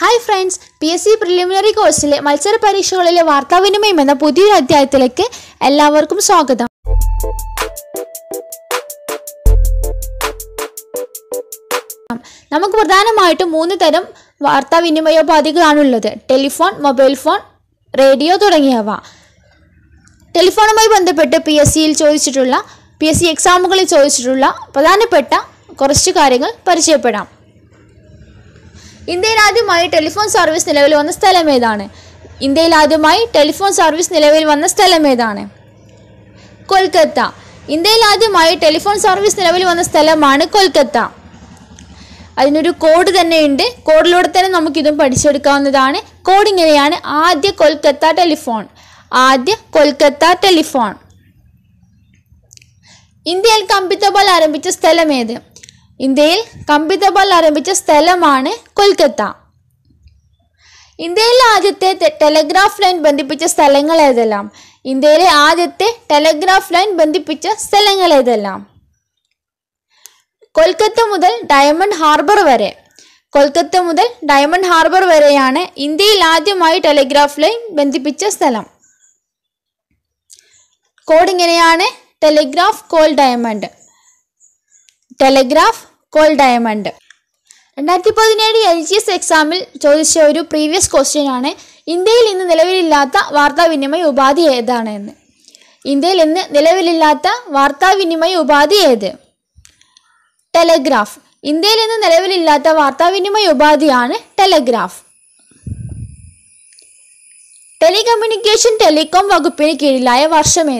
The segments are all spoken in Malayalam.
hi friends P S C preliminary കോഴ്സിലെ മത്സര പരീക്ഷകളിലെ വാർത്താവിനിമയം എന്ന പുതിയൊരു അധ്യായത്തിലേക്ക് എല്ലാവർക്കും സ്വാഗതം നമുക്ക് പ്രധാനമായിട്ടും മൂന്ന് തരം വാർത്താവിനിമയോപാധികളാണുള്ളത് ടെലിഫോൺ മൊബൈൽ ഫോൺ റേഡിയോ തുടങ്ങിയവ ടെലിഫോണുമായി ബന്ധപ്പെട്ട് പി എസ് സിയിൽ ചോദിച്ചിട്ടുള്ള പി എസ് സി എക്സാമുകളിൽ ചോദിച്ചിട്ടുള്ള പ്രധാനപ്പെട്ട കുറച്ച് കാര്യങ്ങൾ പരിചയപ്പെടാം ഇന്ത്യയിൽ ആദ്യമായി ടെലിഫോൺ സർവീസ് നിലവിൽ വന്ന സ്ഥലം ഏതാണ് ഇന്ത്യയിൽ ആദ്യമായി ടെലിഫോൺ സർവീസ് നിലവിൽ വന്ന സ്ഥലം ഏതാണ് കൊൽക്കത്ത ഇന്ത്യയിൽ ആദ്യമായി ടെലിഫോൺ സർവീസ് നിലവിൽ വന്ന സ്ഥലമാണ് കൊൽക്കത്ത അതിനൊരു കോഡ് തന്നെയുണ്ട് കോഡിലൂടെ തന്നെ നമുക്കിതും പഠിച്ചെടുക്കാവുന്നതാണ് കോഡ് ഇങ്ങനെയാണ് ആദ്യ കൊൽക്കത്ത ടെലിഫോൺ ആദ്യ കൊൽക്കത്ത ടെലിഫോൺ ഇന്ത്യയിൽ കമ്പിത്തപാൽ ആരംഭിച്ച സ്ഥലം ഏത് ഇന്ത്യയിൽ കമ്പിതപാൽ ആരംഭിച്ച സ്ഥലമാണ് കൊൽക്കത്ത ഇന്ത്യയിലെ ആദ്യത്തെ ടെലഗ്രാഫ് ലൈൻ ബന്ധിപ്പിച്ച സ്ഥലങ്ങൾ ഏതെല്ലാം ഇന്ത്യയിലെ ആദ്യത്തെ ടെലഗ്രാഫ് ലൈൻ ബന്ധിപ്പിച്ച സ്ഥലങ്ങൾ ഏതെല്ലാം കൊൽക്കത്ത മുതൽ ഡയമണ്ട് ഹാർബർ വരെ കൊൽക്കത്ത മുതൽ ഡയമണ്ട് ഹാർബർ വരെയാണ് ഇന്ത്യയിൽ ആദ്യമായി ടെലിഗ്രാഫ് ലൈൻ ബന്ധിപ്പിച്ച സ്ഥലം കോഡ് ഇങ്ങനെയാണ് telegraph call diamond telegraph call diamond രണ്ടായിരത്തി പതിനേഴ് എൽ ജി എസ് എക്സാമിൽ ചോദിച്ച ഒരു പ്രീവിയസ് ക്വസ്റ്റ്യൻ ആണ് ഇന്ത്യയിൽ ഇന്ന് നിലവിലില്ലാത്ത വാർത്താവിനിമയ ഉപാധി ഏതാണ് എന്ന് ഇന്ത്യയിൽ ഇന്ന് നിലവിലില്ലാത്ത വാർത്താവിനിമയ ഉപാധി ഏത് ടെലഗ്രാഫ് ഇന്ത്യയിൽ ഇന്ന് നിലവിലില്ലാത്ത വാർത്താവിനിമയ ഉപാധിയാണ് ടെലഗ്രാഫ് ടെലികമ്മ്യൂണിക്കേഷൻ ടെലികോം വകുപ്പിന് കീഴിലായ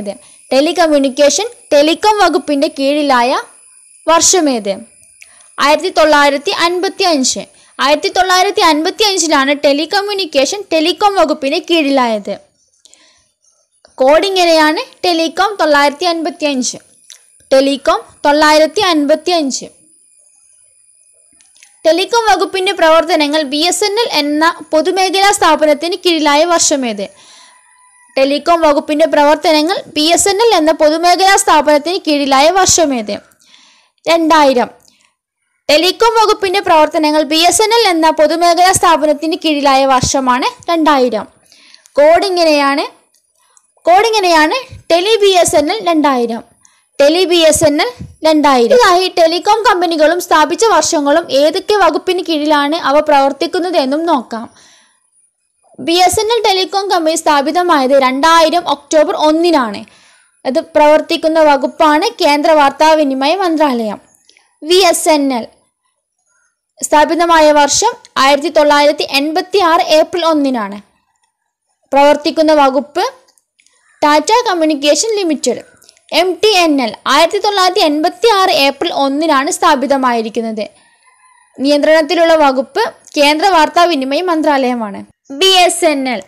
ഏത് ടെലികമ്മ്യൂണിക്കേഷൻ ടെലികോം വകുപ്പിൻ്റെ കീഴിലായ വർഷമേത് ആയിരത്തി തൊള്ളായിരത്തി അൻപത്തി അഞ്ച് ആയിരത്തി തൊള്ളായിരത്തി അൻപത്തി അഞ്ചിലാണ് ടെലികമ്മ്യൂണിക്കേഷൻ ടെലികോം വകുപ്പിന് കീഴിലായത് കോഡിങ്ങനെയാണ് ടെലികോം തൊള്ളായിരത്തി അൻപത്തി അഞ്ച് ടെലികോം തൊള്ളായിരത്തി അൻപത്തി അഞ്ച് ടെലികോം വകുപ്പിൻ്റെ പ്രവർത്തനങ്ങൾ ബി എസ് എൻ എൽ എന്ന പൊതുമേഖലാ സ്ഥാപനത്തിന് കീഴിലായ വർഷമേത് ടെലികോം വകുപ്പിൻ്റെ പ്രവർത്തനങ്ങൾ ബി എസ് എൻ എൽ എന്ന പൊതുമേഖലാ സ്ഥാപനത്തിന് കീഴിലായ വർഷമേത് രണ്ടായിരം ടെലികോം വകുപ്പിന്റെ പ്രവർത്തനങ്ങൾ ബി എസ് എൻ എൽ എന്ന പൊതുമേഖലാ സ്ഥാപനത്തിന് കീഴിലായ വർഷമാണ് രണ്ടായിരം കോഡിങ്ങനെയാണ് കോഡിങ്ങനെയാണ് tele B S N L രണ്ടായിരം tele B S N L രണ്ടായിരം ഇതായി ടെലികോം കമ്പനികളും സ്ഥാപിച്ച വർഷങ്ങളും ഏതൊക്കെ വകുപ്പിന് കീഴിലാണ് അവ പ്രവർത്തിക്കുന്നത് എന്നും നോക്കാം B S N L telecom കമ്പനി സ്ഥാപിതമായത് രണ്ടായിരം ഒക്ടോബർ ഒന്നിനാണ് അത് പ്രവർത്തിക്കുന്ന വകുപ്പാണ് കേന്ദ്ര വാർത്താവിനിമയ മന്ത്രാലയം വി എസ് എൻ എൽ സ്ഥാപിതമായ വർഷം ആയിരത്തി തൊള്ളായിരത്തി എൺപത്തി ആറ് ഏപ്രിൽ ഒന്നിനാണ് പ്രവർത്തിക്കുന്ന വകുപ്പ് Tata communication limited M T N L ആയിരത്തി തൊള്ളായിരത്തി എൺപത്തി ആറ് ഏപ്രിൽ ഒന്നിനാണ് സ്ഥാപിതമായിരിക്കുന്നത് നിയന്ത്രണത്തിലുള്ള വകുപ്പ് കേന്ദ്ര വാർത്താവിനിമയ മന്ത്രാലയമാണ് B S N L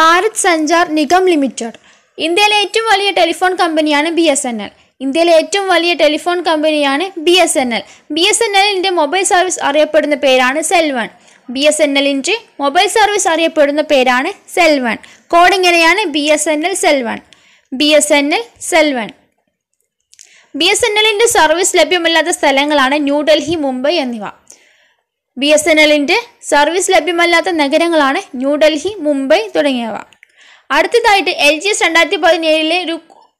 Bharat Sanchar Nigam limited ഇന്ത്യയിലെ ഏറ്റവും വലിയ ടെലിഫോൺ കമ്പനിയാണ് ബി എസ് എൻ എൽ ഇന്ത്യയിലെ ഏറ്റവും വലിയ ടെലിഫോൺ കമ്പനിയാണ് B S N L B S N എല്ലിൻ്റെ മൊബൈൽ സർവീസ് അറിയപ്പെടുന്ന പേരാണ് സെൽവൺ ബി എസ് എൻ എല്ലിൻ്റെ മൊബൈൽ സർവീസ് അറിയപ്പെടുന്ന പേരാണ് സെൽവൺ കോഡ് ഇങ്ങനെയാണ് B S N L CellOne B S N L CellOne B S N എല്ലിൻ്റെ സർവീസ് ലഭ്യമല്ലാത്ത സ്ഥലങ്ങളാണ് ന്യൂഡൽഹി മുംബൈ എന്നിവ ബി എസ് എൻ എല്ലിൻ്റെ സർവീസ് ലഭ്യമല്ലാത്ത നഗരങ്ങളാണ് ന്യൂഡൽഹി മുംബൈ തുടങ്ങിയവ അടുത്തതായിട്ട് എൽ ജി എസ് രണ്ടായിരത്തി പതിനേഴിലെ ഒരു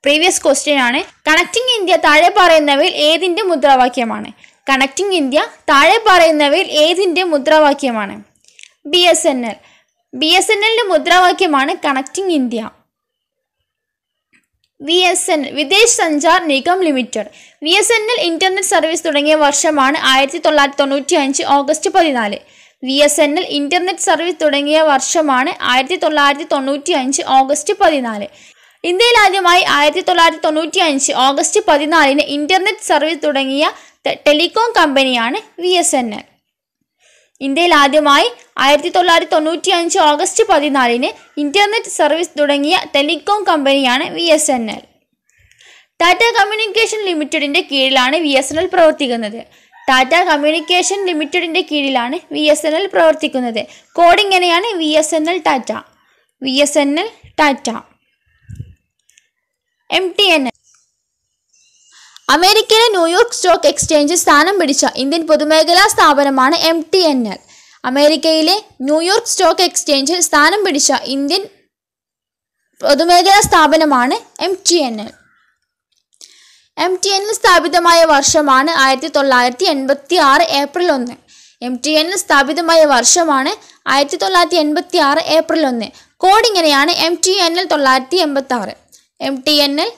പ്രീവിയസ് ക്വസ്റ്റ്യൻ ആണ് കണക്റ്റിംഗ് ഇന്ത്യ താഴെ പറയുന്നവയിൽ ഏതിൻ്റെ മുദ്രാവാക്യമാണ് കണക്റ്റിംഗ് ഇന്ത്യ താഴെ പറയുന്നവയിൽ ഏതിൻ്റെ മുദ്രാവാക്യമാണ് B S N L B S N എല്ലിൻ്റെ മുദ്രാവാക്യമാണ് connecting India V S N Videsh Sanchar Nigam limited V S N L internet service തുടങ്ങിയ വർഷമാണ് ആയിരത്തി തൊള്ളായിരത്തി തൊണ്ണൂറ്റി അഞ്ച് ഓഗസ്റ്റ് പതിനാല് V S N L internet service തുടങ്ങിയ വർഷമാണ് ആയിരത്തി തൊള്ളായിരത്തി തൊണ്ണൂറ്റി അഞ്ച് ഓഗസ്റ്റ് പതിനാല് ഇന്ത്യയിൽ ആദ്യമായി ആയിരത്തി തൊള്ളായിരത്തി തൊണ്ണൂറ്റി അഞ്ച് ഓഗസ്റ്റ് പതിനാലിന് ഇന്റർനെറ്റ് സർവീസ് തുടങ്ങിയ ടെലികോം കമ്പനിയാണ് വി എസ് എൻ എൽ ഇന്ത്യയിൽ ആദ്യമായി ആയിരത്തി തൊള്ളായിരത്തി തൊണ്ണൂറ്റി അഞ്ച് ഓഗസ്റ്റ് പതിനാലിന് ഇന്റർനെറ്റ് സർവീസ് തുടങ്ങിയ ടെലികോം കമ്പനിയാണ് V S N L Tata communication ലിമിറ്റഡിന്റെ കീഴിലാണ് വി എസ് എൻ എൽ പ്രവർത്തിക്കുന്നത് ടാറ്റ കമ്മ്യൂണിക്കേഷൻ ലിമിറ്റഡിൻ്റെ കീഴിലാണ് വി എസ് എൻ എൽ പ്രവർത്തിക്കുന്നത് കോഡ് ഇങ്ങനെയാണ് V S N L Tata V S N L Tata M T N L അമേരിക്കയിലെ ന്യൂയോർക്ക് സ്റ്റോക്ക് എക്സ്ചേഞ്ചിൽ സ്ഥാനം പിടിച്ച ഇന്ത്യൻ പൊതുമേഖലാ സ്ഥാപനമാണ് എം ടി എൻ എൽ അമേരിക്കയിലെ ന്യൂയോർക്ക് സ്റ്റോക്ക് എക്സ്ചേഞ്ചിൽ സ്ഥാനം പിടിച്ച ഇന്ത്യൻ പൊതുമേഖലാ സ്ഥാപനമാണ് M T N L M T എന്നിൽ സ്ഥാപിതമായ വർഷമാണ് ആയിരത്തി തൊള്ളായിരത്തി എൺപത്തി ആറ് ഏപ്രിൽ ഒന്ന് എം ടി എന്നിൽ സ്ഥാപിതമായ വർഷമാണ് ആയിരത്തി തൊള്ളായിരത്തി എൺപത്തി ആറ് ഏപ്രിൽ ഒന്ന് കോഡ് ഇങ്ങനെയാണ് എം ടി എൻ എൽ തൊള്ളായിരത്തി എൺപത്തി ആറ് എം ടി എൻ എൽ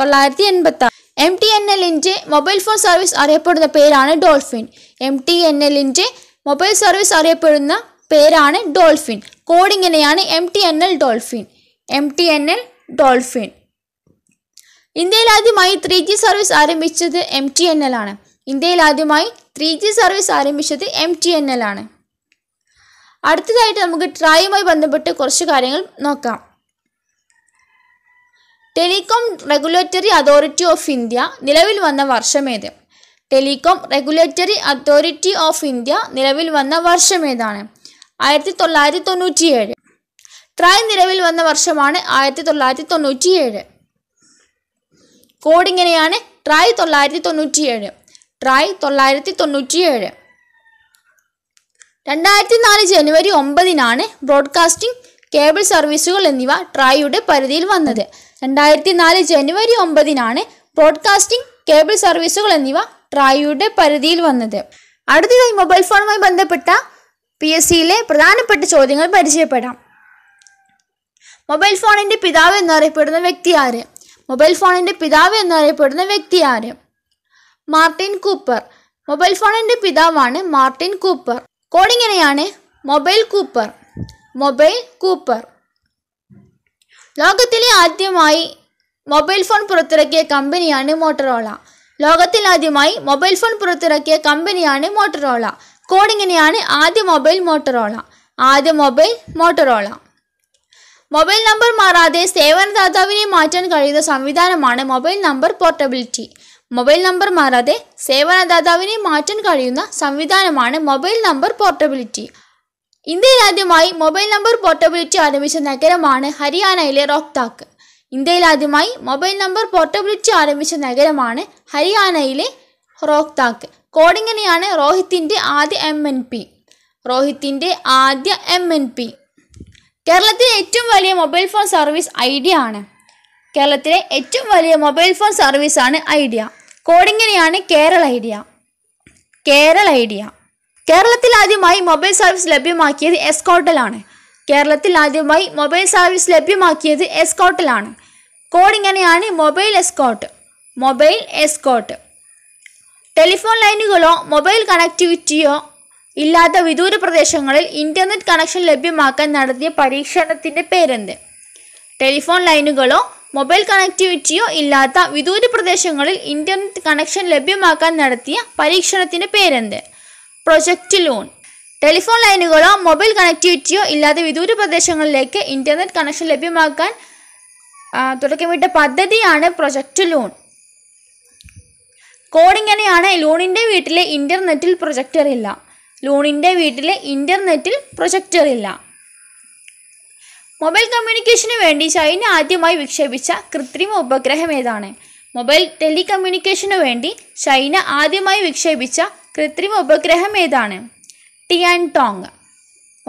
തൊള്ളായിരത്തി എൺപത്തി ആറ് എം ടി എൻ എല്ലിൻ്റെ മൊബൈൽ ഫോൺ സർവീസ് അറിയപ്പെടുന്ന പേരാണ് ഡോൾഫിൻ എം ടി എൻ എല്ലിൻ്റെ മൊബൈൽ സർവീസ് അറിയപ്പെടുന്ന പേരാണ് ഡോൾഫിൻ കോഡിങ്ങനെയാണ് M T N L dolphin M T N L dolphin ഇന്ത്യയിൽ ആദ്യമായി ത്രീ ജി സർവീസ് ആരംഭിച്ചത് എം ടി എൻ എൽ ആണ് ഇന്ത്യയിൽ ആദ്യമായി ത്രീ ജി സർവീസ് ആരംഭിച്ചത് എം ടി എൻ എൽ ആണ് അടുത്തതായിട്ട് നമുക്ക് ട്രായുമായി ബന്ധപ്പെട്ട് കുറച്ച് കാര്യങ്ങൾ നോക്കാം telecom regulatory authority of India നിലവിൽ വന്ന വർഷമേത് telecom regulatory authority of India നിലവിൽ വന്ന വർഷമേതാണ് ആയിരത്തി തൊള്ളായിരത്തി തൊണ്ണൂറ്റിയേഴ് ട്രായ് നിലവിൽ വന്ന വർഷമാണ് ആയിരത്തി തൊള്ളായിരത്തി തൊണ്ണൂറ്റിയേഴ് കോഡ് ഇങ്ങനെയാണ് ട്രൈ തൊള്ളായിരത്തി തൊണ്ണൂറ്റിയേഴ് ട്രൈ തൊള്ളായിരത്തി തൊണ്ണൂറ്റിയേഴ് രണ്ടായിരത്തി നാല് ജനുവരി ഒമ്പതിനാണ് ബ്രോഡ്കാസ്റ്റിംഗ് കേബിൾ സർവീസുകൾ എന്നിവ ട്രായുടെ പരിധിയിൽ വന്നത് രണ്ടായിരത്തി നാല് ജനുവരി ഒമ്പതിനാണ് ബ്രോഡ്കാസ്റ്റിംഗ് കേബിൾ സർവീസുകൾ എന്നിവ ട്രായുടെ പരിധിയിൽ വന്നത് അടുത്തതായി മൊബൈൽ ഫോണുമായി ബന്ധപ്പെട്ട പി എസ് സിയിലെ പ്രധാനപ്പെട്ട ചോദ്യങ്ങൾ പരിചയപ്പെടാം മൊബൈൽ ഫോണിൻ്റെ പിതാവ് എന്നറിയപ്പെടുന്ന വ്യക്തി ആര് മൊബൈൽ ഫോണിൻ്റെ പിതാവ് എന്നറിയപ്പെടുന്ന വ്യക്തി ആര് മാർട്ടിൻ കൂപ്പർ മൊബൈൽ ഫോണിൻ്റെ പിതാവാണ് മാർട്ടിൻ കൂപ്പർ കോഡിങ്ങനെയാണ് മൊബൈൽ കൂപ്പർ മൊബൈൽ കൂപ്പർ ലോകത്തിലെ ആദ്യമായി മൊബൈൽ ഫോൺ പുറത്തിറക്കിയ കമ്പനിയാണ് മോട്ടറോള ആദ്യമായി മൊബൈൽ ഫോൺ പുറത്തിറക്കിയ കമ്പനിയാണ് മോട്ടറോള കോഡിങ്ങനെയാണ് ആദ്യ മൊബൈൽ മോട്ടറോള ആദ്യ മൊബൈൽ മോട്ടറോള മൊബൈൽ നമ്പർ മാറാതെ സേവനദാതാവിനെ മാറ്റാൻ കഴിയുന്ന സംവിധാനമാണ് mobile number portability mobile number മാറാതെ സേവനദാതാവിനെ മാറ്റാൻ കഴിയുന്ന സംവിധാനമാണ് മൊബൈൽ നമ്പർ പോർട്ടബിലിറ്റി ഇന്ത്യയിൽ ആദ്യമായി മൊബൈൽ നമ്പർ പോർട്ടബിലിറ്റി ആരംഭിച്ച നഗരമാണ് ഹരിയാനയിലെ റോക്താക്ക് ഇന്ത്യയിൽ ആദ്യമായി മൊബൈൽ നമ്പർ പോർട്ടബിലിറ്റി ആരംഭിച്ച നഗരമാണ് ഹരിയാനയിലെ റോക്താക്ക് കോഡിങ്ങനെയാണ് റോഹിത്തിൻ്റെ ആദ്യ എം എൻ പി റോഹിത്തിൻ്റെ ആദ്യ എം എൻ പി കേരളത്തിലെ ഏറ്റവും വലിയ മൊബൈൽ ഫോൺ സർവീസ് ഐഡിയ ആണ് കേരളത്തിലെ ഏറ്റവും വലിയ മൊബൈൽ ഫോൺ സർവീസ് ആണ് ഐഡിയ കോഡിങ്ങിനെയാണ് കേരള ഐഡിയ കേരള ഐഡിയ കേരളത്തിൽ ആദ്യമായി മൊബൈൽ സർവീസ് ലഭ്യമാക്കിയത് എസ്കോട്ടലാണ് കേരളത്തിൽ ആദ്യമായി മൊബൈൽ സർവീസ് ലഭ്യമാക്കിയത് എസ്കോട്ടലാണ് കോഡിങ്ങനെയാണ് mobile Escotel mobile Escotel telephone ലൈനുകളോ മൊബൈൽ കണക്ടിവിറ്റിയോ ഇല്ലാത്ത വിദൂര പ്രദേശങ്ങളിൽ ഇൻ്റർനെറ്റ് കണക്ഷൻ ലഭ്യമാക്കാൻ നടത്തിയ പരീക്ഷണത്തിൻ്റെ പേരെന്ത് ടെലിഫോൺ ലൈനുകളോ മൊബൈൽ കണക്ടിവിറ്റിയോ ഇല്ലാത്ത വിദൂര പ്രദേശങ്ങളിൽ ഇൻ്റർനെറ്റ് കണക്ഷൻ ലഭ്യമാക്കാൻ നടത്തിയ പരീക്ഷണത്തിൻ്റെ പേരെന്ത് പ്രൊജക്റ്റ് ലൂൺ ടെലിഫോൺ ലൈനുകളോ മൊബൈൽ കണക്ടിവിറ്റിയോ ഇല്ലാത്ത വിദൂര പ്രദേശങ്ങളിലേക്ക് ഇൻ്റർനെറ്റ് കണക്ഷൻ ലഭ്യമാക്കാൻ തുടക്കമിട്ട പദ്ധതിയാണ് പ്രൊജക്റ്റ് ലൂൺ കോഡിങ്ങനെയാണ് ലോണിൻ്റെ വീട്ടിലെ ഇൻ്റർനെറ്റിൽ പ്രൊജക്ടർ ഇല്ല ലൂണിൻ്റെ വീട്ടിൽ ഇൻ്റർനെറ്റിൽ പ്രൊജക്ടർ ഇല്ല മൊബൈൽ കമ്മ്യൂണിക്കേഷന് വേണ്ടി ചൈന ആദ്യമായി വിക്ഷേപിച്ച കൃത്രിമ ഉപഗ്രഹം ഏതാണ് മൊബൈൽ ടെലികമ്മ്യൂണിക്കേഷന് വേണ്ടി ചൈന ആദ്യമായി വിക്ഷേപിച്ച കൃത്രിമ ഉപഗ്രഹം ഏതാണ് ടിയാൻ ടോങ്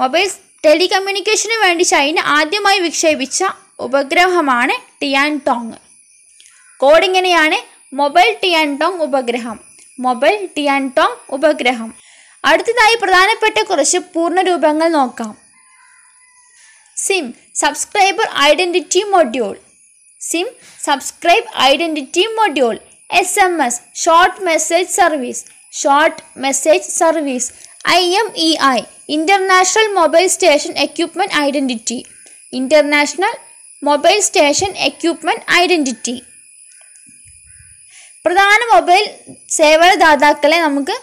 മൊബൈൽ ടെലികമ്മ്യൂണിക്കേഷന് വേണ്ടി ചൈന ആദ്യമായി വിക്ഷേപിച്ച ഉപഗ്രഹമാണ് ടിയാൻ ടോങ് കോഡിങ്ങനെയാണ് മൊബൈൽ ടിയാൻ ടോങ് ഉപഗ്രഹം മൊബൈൽ ടിയാൻ ടോങ് ഉപഗ്രഹം അടുത്തതായി പ്രധാനപ്പെട്ട കുറച്ച് രൂപങ്ങൾ നോക്കാം SIM subscriber identity module SIM subscribe identity module S M S short message service short message service I M E I international mobile station equipment identity international mobile station equipment identity പ്രധാന മൊബൈൽ സേവനദാതാക്കളെ നമുക്ക്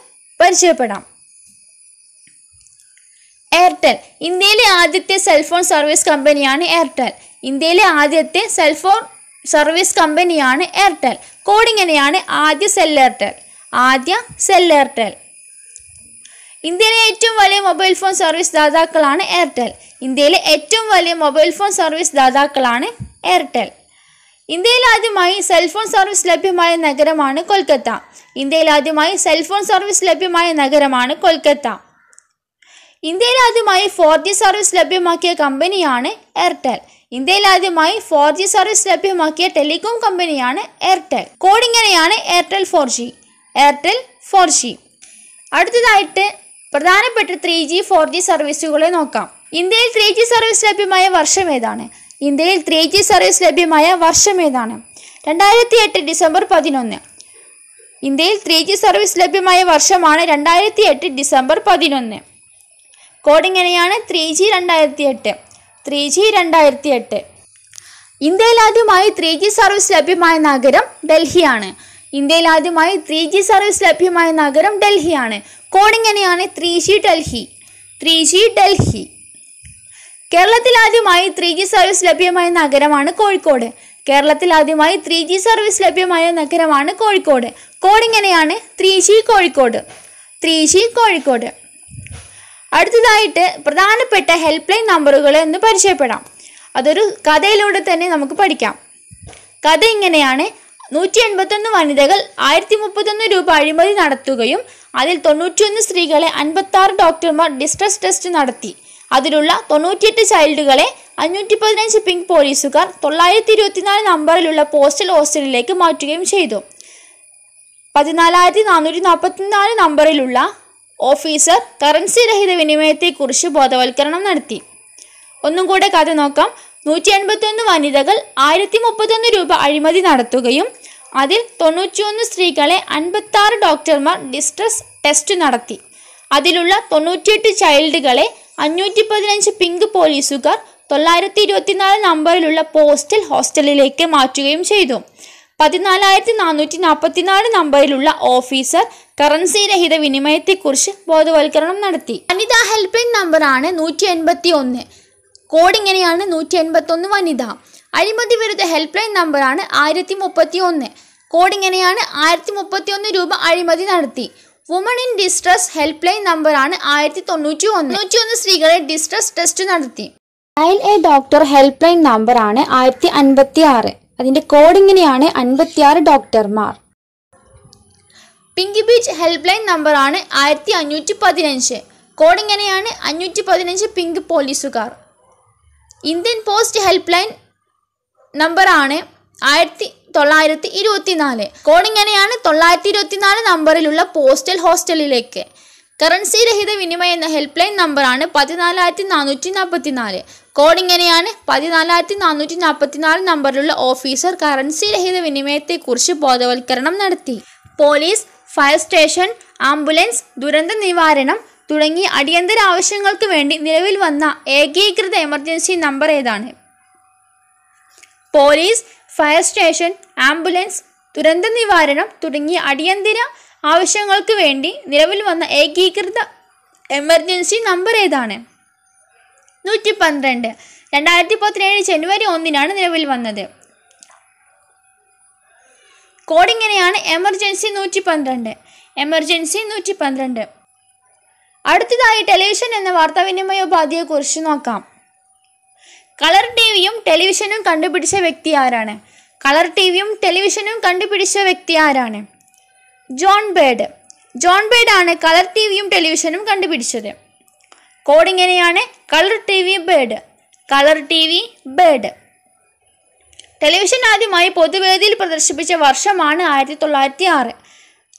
പരിചയപ്പെടാം എയർടെൽ ഇന്ത്യയിലെ ആദ്യത്തെ സെൽഫോൺ സർവീസ് കമ്പനിയാണ് എയർടെൽ ഇന്ത്യയിലെ ആദ്യത്തെ സെൽഫോൺ സർവീസ് കമ്പനിയാണ് എയർടെൽ കോഡിങ്ങനെയാണ് ആദ്യ സെൽ എയർടെൽ ആദ്യ സെൽ എയർടെൽ ഇന്ത്യയിലെ ഏറ്റവും വലിയ മൊബൈൽ ഫോൺ സർവീസ് ദാതാക്കളാണ് എയർടെൽ ഇന്ത്യയിലെ ഏറ്റവും വലിയ മൊബൈൽ ഫോൺ സർവീസ് ദാതാക്കളാണ് എയർടെൽ ഇന്ത്യയിൽ ആദ്യമായി സെൽഫോൺ സർവീസ് ലഭ്യമായ നഗരമാണ് കൊൽക്കത്ത ഇന്ത്യയിൽ ആദ്യമായി സെൽഫോൺ സർവീസ് ലഭ്യമായ നഗരമാണ് കൊൽക്കത്ത ഇന്ത്യയിൽ ആദ്യമായി ഫോർ ജി സർവീസ് ലഭ്യമാക്കിയ കമ്പനിയാണ് എയർടെൽ ഇന്ത്യയിൽ ആദ്യമായി ഫോർ ജി സർവീസ് ലഭ്യമാക്കിയ ടെലികോം കമ്പനിയാണ് എയർടെൽ കോഡ് ഇങ്ങനെയാണ് Airtel four G Airtel four G അടുത്തതായിട്ട് പ്രധാനപ്പെട്ട ത്രീ ജി ഫോർ ജി സർവീസുകളെ നോക്കാം ഇന്ത്യയിൽ ത്രീ ജി സർവീസ് ലഭ്യമായ വർഷം ഏതാണ് ഇന്ത്യയിൽ ത്രീ ജി സർവീസ് ലഭ്യമായ വർഷം ഏതാണ് രണ്ടായിരത്തി എട്ട് ഡിസംബർ പതിനൊന്ന് ഇന്ത്യയിൽ ത്രീ ജി സർവീസ് ലഭ്യമായ വർഷമാണ് രണ്ടായിരത്തി എട്ട് ഡിസംബർ പതിനൊന്ന് കോഡ് ഇങ്ങനെയാണ് ത്രീ ജി രണ്ടായിരത്തി എട്ട് ത്രീ ജി രണ്ടായിരത്തി എട്ട് ഇന്ത്യയിൽ ആദ്യമായി ത്രീ ജി സർവീസ് ലഭ്യമായ നഗരം ഡൽഹിയാണ് ഇന്ത്യയിൽ ആദ്യമായി ത്രീ ജി സർവീസ് ലഭ്യമായ നഗരം ഡൽഹിയാണ് കോഡ് ഇങ്ങനെയാണ് three G Delhi three G Delhi കേരളത്തിൽ ആദ്യമായി ത്രീ ജി സർവീസ് ലഭ്യമായ നഗരമാണ് കോഴിക്കോട് കേരളത്തിൽ ആദ്യമായി ത്രീ ജി സർവീസ് ലഭ്യമായ നഗരമാണ് കോഴിക്കോട് കോഡ് ഇങ്ങനെയാണ് three G Kozhikode three G Kozhikode അടുത്തതായിട്ട് പ്രധാനപ്പെട്ട ഹെൽപ്പ് ലൈൻ നമ്പറുകൾ എന്ന് പരിചയപ്പെടാം അതൊരു കഥയിലൂടെ തന്നെ നമുക്ക് പഠിക്കാം കഥ ഇങ്ങനെയാണ് നൂറ്റി എൺപത്തൊന്ന് വനിതകൾ ആയിരത്തി മുപ്പത്തൊന്ന് രൂപ അഴിമതി നടത്തുകയും അതിൽ തൊണ്ണൂറ്റിയൊന്ന് സ്ത്രീകളെ അൻപത്താറ് ഡോക്ടർമാർ ഡിസ്ട്രസ് ടെസ്റ്റ് നടത്തി അതിലുള്ള തൊണ്ണൂറ്റിയെട്ട് ചൈൽഡുകളെ അഞ്ഞൂറ്റി പതിനഞ്ച് പിങ്ക് പോലീസുകാർ തൊള്ളായിരത്തി ഇരുപത്തിനാല് നമ്പറിലുള്ള പോസ്റ്റൽ ഹോസ്റ്റലിലേക്ക് മാറ്റുകയും ചെയ്തു പതിനാലായിരത്തി നാനൂറ്റി നാൽപ്പത്തിനാല് നമ്പറിലുള്ള ഓഫീസർ കറൻസി രഹിത വിനിമയത്തെക്കുറിച്ച് ബോധവൽക്കരണം നടത്തി ഒന്നും കൂടെ കഥ നോക്കാം നൂറ്റി എൺപത്തൊന്ന് വനിതകൾ ആയിരത്തി മുപ്പത്തൊന്ന് രൂപ അഴിമതി നടത്തുകയും അതിൽ തൊണ്ണൂറ്റിയൊന്ന് സ്ത്രീകളെ അൻപത്താറ് ഡോക്ടർമാർ ഡിസ്ട്രസ് ടെസ്റ്റ് നടത്തി അതിലുള്ള തൊണ്ണൂറ്റിയെട്ട് ചൈൽഡുകളെ അഞ്ഞൂറ്റി പതിനഞ്ച് പിങ്ക് പോലീസുകാർ തൊള്ളായിരത്തി ഇരുപത്തിനാല് നമ്പറിലുള്ള പോസ്റ്റൽ ഹോസ്റ്റലിലേക്ക് മാറ്റുകയും ചെയ്തു പതിനാലായിരത്തി നാനൂറ്റി നാൽപ്പത്തിനാല് നമ്പറിലുള്ള ഓഫീസർ കറൻസി രഹിത വിനിമയത്തെക്കുറിച്ച് ബോധവൽക്കരണം നടത്തി വനിത ഹെൽപ്പ് ലൈൻ നമ്പറാണ് നൂറ്റി എൺപത്തി ഒന്ന് കോഡ് ഇങ്ങനെയാണ് നൂറ്റി എൺപത്തൊന്ന് വനിത അഴിമതി വിരുദ്ധ ഹെൽപ്പ് ലൈൻ നമ്പറാണ് ആയിരത്തി മുപ്പത്തി ഒന്ന് കോഡ് ഇങ്ങനെയാണ് ആയിരത്തി മുപ്പത്തി ഒന്ന് രൂപ അഴിമതി നടത്തി woman in distress help line നമ്പറാണ് ആയിരത്തി തൊണ്ണൂറ്റി ഒന്ന് തൊണ്ണൂറ്റി ഒന്ന് സ്ത്രീകളെ ഡിസ്ട്രസ് ടെസ്റ്റ് നടത്തി dial a doctor help line നമ്പറാണ് ആയിരത്തി അൻപത്തി ആറ് അതിൻ്റെ കോഡിങ്ങിനെയാണ് അൻപത്തിയാറ് ഡോക്ടർമാർ pinky beach help line number ആണ് ആയിരത്തി അഞ്ഞൂറ്റി പതിനഞ്ച് കോഡ് ഇങ്ങനെയാണ് അഞ്ഞൂറ്റി പതിനഞ്ച് പിങ്ക് പോലീസുകാർ ഇന്ത്യൻ പോസ്റ്റ് ഹെൽപ്പ് ലൈൻ നമ്പറാണ് ആയിരത്തി തൊള്ളായിരത്തി ഇരുപത്തി നാല് കോഡ് ഇങ്ങനെയാണ് തൊള്ളായിരത്തി ഇരുപത്തി നാല് നമ്പറിലുള്ള പോസ്റ്റൽ ഹോസ്റ്റലിലേക്ക് കറൻസി രഹിത വിനിമയ എന്ന ഹെൽപ്പ് ലൈൻ നമ്പറാണ് പതിനാലായിരത്തി നാനൂറ്റി നാൽപ്പത്തി നാല് കോഡ് ഇങ്ങനെയാണ് പതിനാലായിരത്തി നാനൂറ്റി നാൽപ്പത്തിനാല് നമ്പറിലുള്ള ഓഫീസർ കറൻസി രഹിത വിനിമയത്തെക്കുറിച്ച് ബോധവൽക്കരണം നടത്തി പോലീസ് ഫയർ സ്റ്റേഷൻ ആംബുലൻസ് ദുരന്ത നിവാരണം തുടങ്ങിയ അടിയന്തര ആവശ്യങ്ങൾക്ക് വേണ്ടി നിലവിൽ വന്ന ഏകീകൃത എമർജൻസി നമ്പർ ഏതാണ് പോലീസ് ഫയർ സ്റ്റേഷൻ ആംബുലൻസ് ദുരന്ത നിവാരണം തുടങ്ങിയ അടിയന്തര ആവശ്യങ്ങൾക്ക് വേണ്ടി നിലവിൽ വന്ന ഏകീകൃത എമർജൻസി നമ്പർ ഏതാണ് നൂറ്റി പന്ത്രണ്ട് രണ്ടായിരത്തി പതിനേഴ് ജനുവരി ഒന്നിനാണ് നിലവിൽ വന്നത് ഇങ്ങനെയാണ് എമർജൻസി നൂറ്റി പന്ത്രണ്ട് എമർജൻസി നൂറ്റി പന്ത്രണ്ട് അടുത്തതായി ടെലിവിഷൻ എന്ന വാർത്താവിനിമയ ഉപാധിയെക്കുറിച്ച് നോക്കാം കളർ ടിവിയും ടെലിവിഷനും കണ്ടുപിടിച്ച വ്യക്തി ആരാണ് കളർ ടിവിയും ടെലിവിഷനും കണ്ടുപിടിച്ച വ്യക്തി ആരാണ് ജോൺ ബേഡ് ജോൺ ബേഡ് ആണ് കളർ ടിവിയും ടെലിവിഷനും കണ്ടുപിടിച്ചത് കോഡ് ഇങ്ങനെയാണ് colour T V Baird colour T V Baird television ആദ്യമായി പൊതുവേദിയിൽ പ്രദർശിപ്പിച്ച വർഷമാണ് ആയിരത്തി തൊള്ളായിരത്തി ആറ്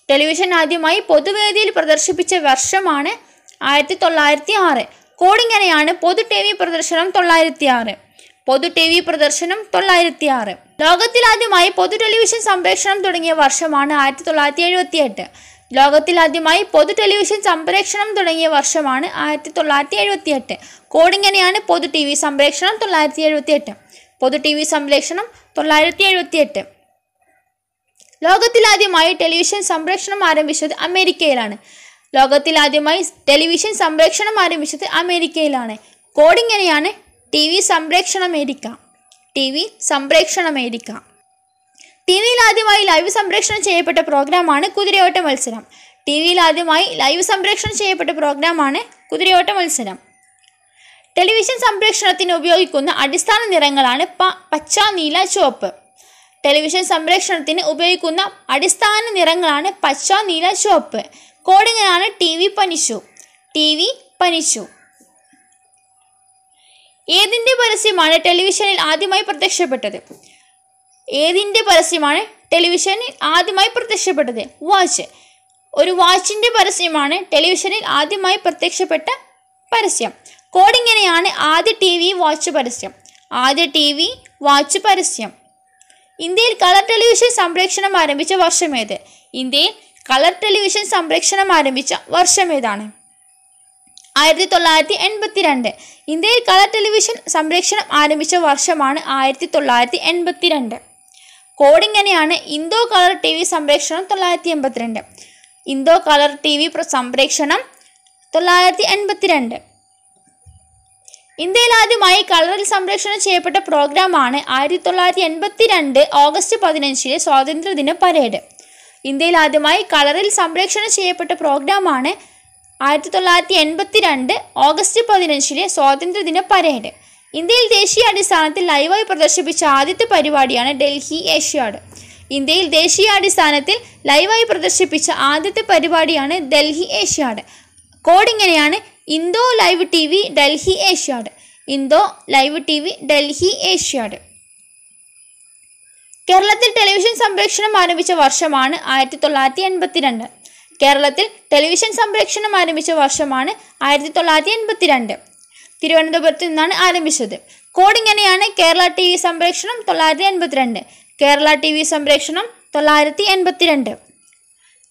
ടെലിവിഷൻ ആദ്യമായി പൊതുവേദിയിൽ പ്രദർശിപ്പിച്ച വർഷമാണ് ആയിരത്തി തൊള്ളായിരത്തി ആറ് കോഡിങ്ങനെയാണ് പൊതു ടി വി പ്രദർശനം തൊള്ളായിരത്തി ആറ് പൊതു ടി വി പ്രദർശനം തൊള്ളായിരത്തി ആറ് ലോകത്തിലാദ്യമായി പൊതു ടെലിവിഷൻ സംപ്രേഷണം തുടങ്ങിയ വർഷമാണ് ആയിരത്തി തൊള്ളായിരത്തി എഴുപത്തി എട്ട് ലോകത്തിൽ ആദ്യമായി പൊതു ടെലിവിഷൻ സംപ്രേക്ഷണം തുടങ്ങിയ വർഷമാണ് ആയിരത്തി തൊള്ളായിരത്തി എട്ട് കോടിങ്ങനെയാണ് പൊതു ടി വി സംപ്രേക്ഷണം തൊള്ളായിരത്തി എട്ട് പൊതു ടി വി സംപ്രേക്ഷണം തൊള്ളായിരത്തി ലോകത്തിൽ ലോകത്തിലാദ്യമായി ടെലിവിഷൻ സംപ്രേക്ഷണം ആരംഭിച്ചത് അമേരിക്കയിലാണ് ലോകത്തിലാദ്യമായി ടെലിവിഷൻ സംപ്രേക്ഷണം ആരംഭിച്ചത് അമേരിക്കയിലാണ് കോഡിങ്ങനെയാണ് ടി വി സംപ്രേക്ഷണമേരിക്ക ടി വി സംപ്രേക്ഷണമേരിക്ക ടി വിയിൽ ആദ്യമായി ലൈവ് സംപ്രേഷണം ചെയ്യപ്പെട്ട പ്രോഗ്രാമാണ് കുതിരയോട്ട മത്സരം ടി വിയിൽ ആദ്യമായി ലൈവ് സംപ്രേഷണം ചെയ്യപ്പെട്ട പ്രോഗ്രാമാണ് കുതിരയോട്ട മത്സരം ടെലിവിഷൻ സംപ്രേഷണത്തിന് ഉപയോഗിക്കുന്ന അടിസ്ഥാന നിറങ്ങളാണ് പ പച്ച നീല ചുവപ്പ് ടെലിവിഷൻ സംപ്രേഷണത്തിന് ഉപയോഗിക്കുന്ന അടിസ്ഥാന നിറങ്ങളാണ് പച്ച നീല ചുവപ്പ് കോഡിങ്ങനാണ് ടി വി പനിച്ചു ടി വി പനിച്ചു ഏതിൻ്റെ പരസ്യമാണ് ടെലിവിഷനിൽ ആദ്യമായി പ്രത്യക്ഷപ്പെട്ടത് ഏതിൻ്റെ പരസ്യമാണ് ടെലിവിഷനിൽ ആദ്യമായി പ്രത്യക്ഷപ്പെട്ടത് വാച്ച് ഒരു വാച്ചിൻ്റെ പരസ്യമാണ് ടെലിവിഷനിൽ ആദ്യമായി പ്രത്യക്ഷപ്പെട്ട പരസ്യം കോഡിങ്ങനെയാണ് ആദ്യ ടി വി വാച്ച് പരസ്യം ആദ്യ ടി വി വാച്ച് പരസ്യം ഇന്ത്യയിൽ കളർ ടെലിവിഷൻ സംപ്രേക്ഷണം ആരംഭിച്ച വർഷമേത് ഇന്ത്യയിൽ കളർ ടെലിവിഷൻ സംപ്രേക്ഷണം ആരംഭിച്ച വർഷമേതാണ് ആയിരത്തി തൊള്ളായിരത്തി രണ്ട് ഇന്ത്യയിൽ കളർ ടെലിവിഷൻ സംപ്രേക്ഷണം ആരംഭിച്ച വർഷമാണ് ആയിരത്തി തൊള്ളായിരത്തി രണ്ട് കോടിങ്ങനെയാണ് ഇന്തോ കളർ ടി വി സംപ്രേക്ഷണം തൊള്ളായിരത്തി എൺപത്തിരണ്ട് ഇന്തോ കളർ ടി വി സംപ്രേക്ഷണം തൊള്ളായിരത്തി എൺപത്തിരണ്ട് ഇന്ത്യയിൽ ആദ്യമായി കളറിൽ സംപ്രേക്ഷണം ചെയ്യപ്പെട്ട പ്രോഗ്രാമാണ് ആയിരത്തി തൊള്ളായിരത്തി എൺപത്തി രണ്ട് ഓഗസ്റ്റ് പതിനഞ്ചിലെ സ്വാതന്ത്ര്യദിന പരേഡ് ഇന്ത്യയിൽ ആദ്യമായി കളറിൽ സംപ്രേക്ഷണം ചെയ്യപ്പെട്ട പ്രോഗ്രാമാണ് ആയിരത്തി തൊള്ളായിരത്തി എൺപത്തി രണ്ട് ഓഗസ്റ്റ് പതിനഞ്ചിലെ സ്വാതന്ത്ര്യദിന പരേഡ് ഇന്ത്യയിൽ ദേശീയ അടിസ്ഥാനത്തിൽ ലൈവായി പ്രദർശിപ്പിച്ച ആദ്യത്തെ പരിപാടിയാണ് ഡൽഹി ഏഷ്യാഡ് ഇന്ത്യയിൽ ദേശീയ അടിസ്ഥാനത്തിൽ ലൈവായി പ്രദർശിപ്പിച്ച ആദ്യത്തെ പരിപാടിയാണ് ഡൽഹി ഏഷ്യാഡ് ഇങ്ങനെയാണ് Indo live T V Delhi Asiad Indo live T V Delhi Asiad കേരളത്തിൽ ടെലിവിഷൻ സംപ്രേക്ഷണം ആരംഭിച്ച വർഷമാണ് ആയിരത്തി തൊള്ളായിരത്തി എൺപത്തിരണ്ട് കേരളത്തിൽ ടെലിവിഷൻ സംപ്രേക്ഷണം ആരംഭിച്ച വർഷമാണ് ആയിരത്തി തൊള്ളായിരത്തി എൺപത്തിരണ്ട് തിരുവനന്തപുരത്ത് നിന്നാണ് ആരംഭിച്ചത് കോഡ് ഇങ്ങനെയാണ് കേരള ടി വി സംപ്രേഷണം തൊള്ളായിരത്തി എൺപത്തിരണ്ട് കേരള ടി വി സംപ്രേഷണം തൊള്ളായിരത്തി എൺപത്തിരണ്ട്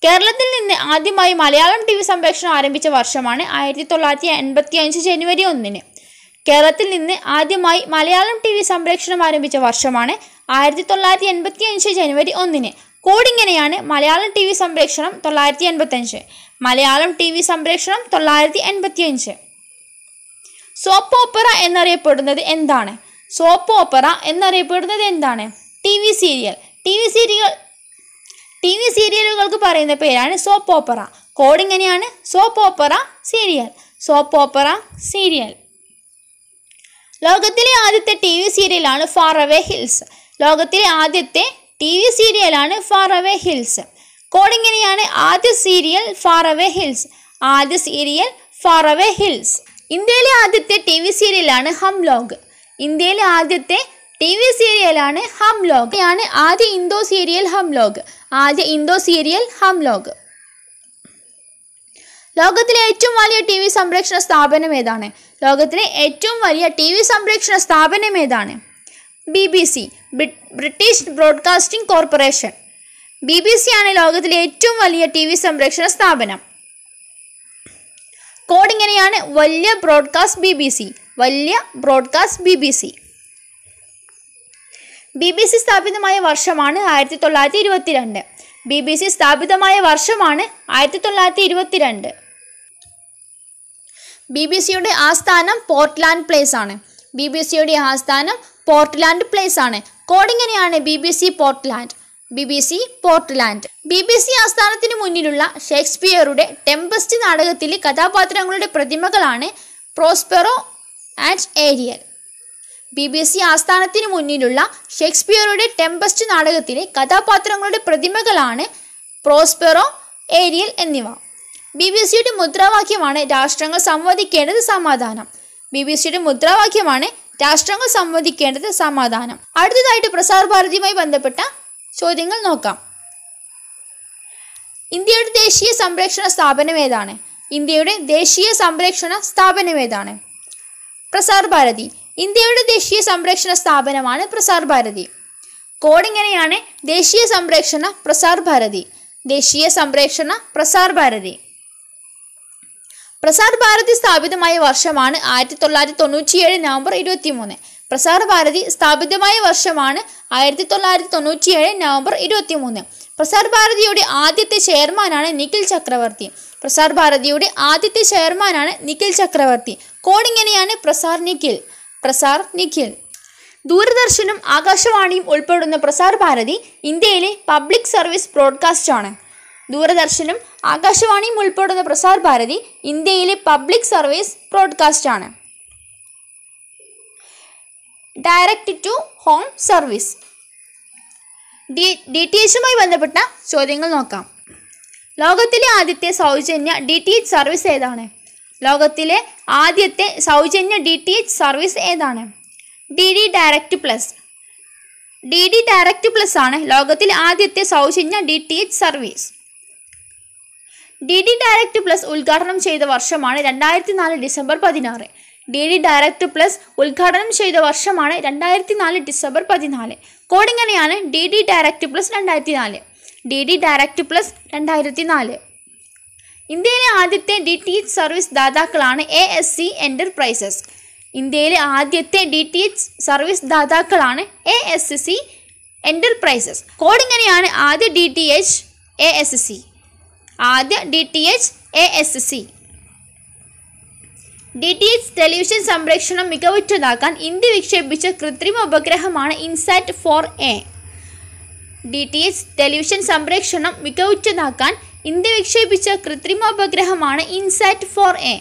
കേരളത്തിൽ നിന്ന് ആദ്യമായി മലയാളം ടി വി സംപ്രേഷണം ആരംഭിച്ച വർഷമാണ് ആയിരത്തി തൊള്ളായിരത്തി എൺപത്തി അഞ്ച് ജനുവരി ഒന്നിന് കേരളത്തിൽ നിന്ന് ആദ്യമായി മലയാളം ടി വി സംപ്രേഷണം ആരംഭിച്ച വർഷമാണ് ആയിരത്തി തൊള്ളായിരത്തി എൺപത്തി അഞ്ച് ജനുവരി ഒന്നിന് കോടിങ്ങനെയാണ് മലയാളം ടി വി സംപ്രേഷണം തൊള്ളായിരത്തി എൺപത്തി അഞ്ച് മലയാളം ടി വി സംപ്രേഷണം തൊള്ളായിരത്തി എൺപത്തി അഞ്ച് സോപ്പ് ഓപ്പറ എന്നറിയപ്പെടുന്നത് എന്താണ് സോപ്പ് ഓപ്പറ എന്നറിയപ്പെടുന്നത് എന്താണ് T V serial T V serial T V സീരിയലുകൾക്ക് പറയുന്ന പേരാണ് സോപ്പ് ഓപ്പറ കോഡ് ഇങ്ങനെയാണ് soap opera serial soap opera serial ലോകത്തിലെ ആദ്യത്തെ ടി വി സീരിയലാണ് ഫാർ അവേ ഹിൽസ് ലോകത്തിലെ ആദ്യത്തെ ടി വി സീരിയലാണ് ഫാർ അവേ ഹിൽസ് കോഡ് ഇങ്ങനെയാണ് ആദ്യ സീരിയൽ ഫാർ അവേ ഹിൽസ് ആദ്യ സീരിയൽ ഫാർ അവേ ഹിൽസ് ഇന്ത്യയിലെ ആദ്യത്തെ ടി വി സീരിയലാണ് ഹം ലോങ് ഇന്ത്യയിലെ ആദ്യത്തെ ടി വി സീരിയലാണ് ഹം ലോഗ് ആണ് ആദ്യ ഇന്തോ സീരിയൽ ഹം ലോഗ് ആദ്യ ഇന്തോ സീരിയൽ ഹം ലോഗ് ലോകത്തിലെ ഏറ്റവും വലിയ ടി വി സംരക്ഷണ സ്ഥാപനം ഏതാണ് ലോകത്തിലെ ഏറ്റവും വലിയ ടി വി സംരക്ഷണ സ്ഥാപനം ഏതാണ് B B C British Broadcasting Corporation B B C ആണ് ലോകത്തിലെ ഏറ്റവും വലിയ ടി വി സംരക്ഷണ സ്ഥാപനം കോഡ് ഇങ്ങനെയാണ് വലിയ ബ്രോഡ്കാസ്റ്റ് ബി ബി സി വലിയ broadcast B B C B B C സ്ഥാപിതമായ വർഷമാണ് ആയിരത്തി തൊള്ളായിരത്തി ഇരുപത്തിരണ്ട് ബി ബി സി സ്ഥാപിതമായ വർഷമാണ് ആയിരത്തി തൊള്ളായിരത്തി ഇരുപത്തിരണ്ട് ബി ബി സിയുടെ ആസ്ഥാനം പോർട്ട്ലാൻഡ് പ്ലേസ് ആണ് ബി ബി സിയുടെ ആസ്ഥാനം പോർട്ട്ലാൻഡ് പ്ലേസ് ആണ് കോഡിങ്ങനെയാണ് B B C Portland B B C Portland B B C ആസ്ഥാനത്തിന് മുന്നിലുള്ള ഷേക്സ്പിയറുടെ ടെമ്പസ്റ്റ് നാടകത്തിലെ കഥാപാത്രങ്ങളുടെ പ്രതിമകളാണ് Prospero and Ariel B B C ആസ്ഥാനത്തിന് മുന്നിലുള്ള ഷേക്സ്പിയറുടെ ടെമ്പസ്റ്റ് നാടകത്തിലെ കഥാപാത്രങ്ങളുടെ പ്രതിമകളാണ് പ്രോസ്പെറോ ഏരിയൽ എന്നിവ ബി ബി സിയുടെ മുദ്രാവാക്യമാണ് രാഷ്ട്രങ്ങൾ സംവദിക്കേണ്ടത് സമാധാനം ബി ബി സിയുടെ മുദ്രാവാക്യമാണ് രാഷ്ട്രങ്ങൾ സംവദിക്കേണ്ടത് സമാധാനം അടുത്തതായിട്ട് പ്രസാർ ഭാരതിയുമായി ബന്ധപ്പെട്ട ചോദ്യങ്ങൾ നോക്കാം ഇന്ത്യയുടെ ദേശീയ സംരക്ഷണ സ്ഥാപനം ഏതാണ് ഇന്ത്യയുടെ ദേശീയ സംരക്ഷണ സ്ഥാപനം ഏതാണ് പ്രസാർ ഭാരതി ഇന്ത്യയുടെ ദേശീയ സംരക്ഷണ സ്ഥാപനമാണ് പ്രസാർ ഭാരതി കോഡ് ഇങ്ങനെയാണ് ദേശീയ സംരക്ഷണ പ്രസാർ ഭാരതി ദേശീയ സംരക്ഷണ പ്രസാർ ഭാരതി പ്രസാർ ഭാരതി സ്ഥാപിതമായ വർഷമാണ് ആയിരത്തി തൊള്ളായിരത്തി തൊണ്ണൂറ്റിയേഴ് നവംബർ മൂന്ന് പ്രസാർ ഭാരതി സ്ഥാപിതമായ വർഷമാണ് ആയിരത്തി തൊള്ളായിരത്തി തൊണ്ണൂറ്റിയേഴ് നവംബർ ഇരുപത്തി പ്രസാർ പ്രസാർഭാരതിയുടെ ആദ്യത്തെ ചെയർമാനാണ് നിഖിൽ ചക്രവർത്തി പ്രസാർ ആദ്യത്തെ ചെയർമാനാണ് നിഖിൽ ചക്രവർത്തി കോഡിങ്ങനെയാണ് പ്രസാർ നിഖിൽ പ്രസാർ നിഖിൽ ദൂരദർശനും ആകാശവാണിയും ഉൾപ്പെടുന്ന പ്രസാർ ഭാരതി ഇന്ത്യയിലെ പബ്ലിക് സർവീസ് ആണ് ദൂരദർശനും ആകാശവാണിയും ഉൾപ്പെടുന്ന പ്രസാർ ഭാരതി ഇന്ത്യയിലെ പബ്ലിക് സർവീസ് ആണ് direct to home service D D T എച്ചുമായി ബന്ധപ്പെട്ട ചോദ്യങ്ങൾ നോക്കാം ലോകത്തിലെ ആദ്യത്തെ സൗജന്യ ഡി ടി എച്ച് സർവീസ് ഏതാണ് ലോകത്തിലെ ആദ്യത്തെ സൗജന്യ ഡി ടി എച്ച് സർവീസ് ഏതാണ് D D direct plus D D direct plus ആണ് ലോകത്തിലെ ആദ്യത്തെ സൗജന്യ D T H service D D direct plus ഉദ്ഘാടനം ചെയ്ത വർഷമാണ് രണ്ടായിരത്തി നാല് ഡിസംബർ പതിനാറ് ഡി ഡി ഡയറക്ടർ പ്ലസ് ഉദ്ഘാടനം ചെയ്ത വർഷമാണ് രണ്ടായിരത്തി നാല് ഡിസംബർ പതിനാല് കോഡ് ഇങ്ങനെയാണ് ഡി ഡി ഡയറക്ടർ പ്ലസ് രണ്ടായിരത്തി നാല് ഡി ഡി ഡയറക്ടർ പ്ലസ് രണ്ടായിരത്തി നാല് ഇന്ത്യയിലെ ആദ്യത്തെ ഡി ടി എച്ച് സർവീസ് ദാതാക്കളാണ് എ എസ് സി എൻ്റർപ്രൈസസ് ഇന്ത്യയിലെ ആദ്യത്തെ ഡി ടി എച്ച് സർവീസ് ദാതാക്കളാണ് A S C enterprises code ഇങ്ങനെയാണ് ആദ്യ D T H A S C ആദ്യ D T H A S C D T H television സംപ്രേക്ഷണം മികവുറ്റതാക്കാൻ ഇന്ത്യ വിക്ഷേപിച്ച കൃത്രിമ ഉപഗ്രഹമാണ് INSAT four A D T H television സംപ്രേക്ഷണം മികവുറ്റതാക്കാൻ ഇന്ത്യ വിക്ഷേപിച്ച കൃത്രിമ ഉപഗ്രഹമാണ് ഇൻസാറ്റ് ഫോർ എ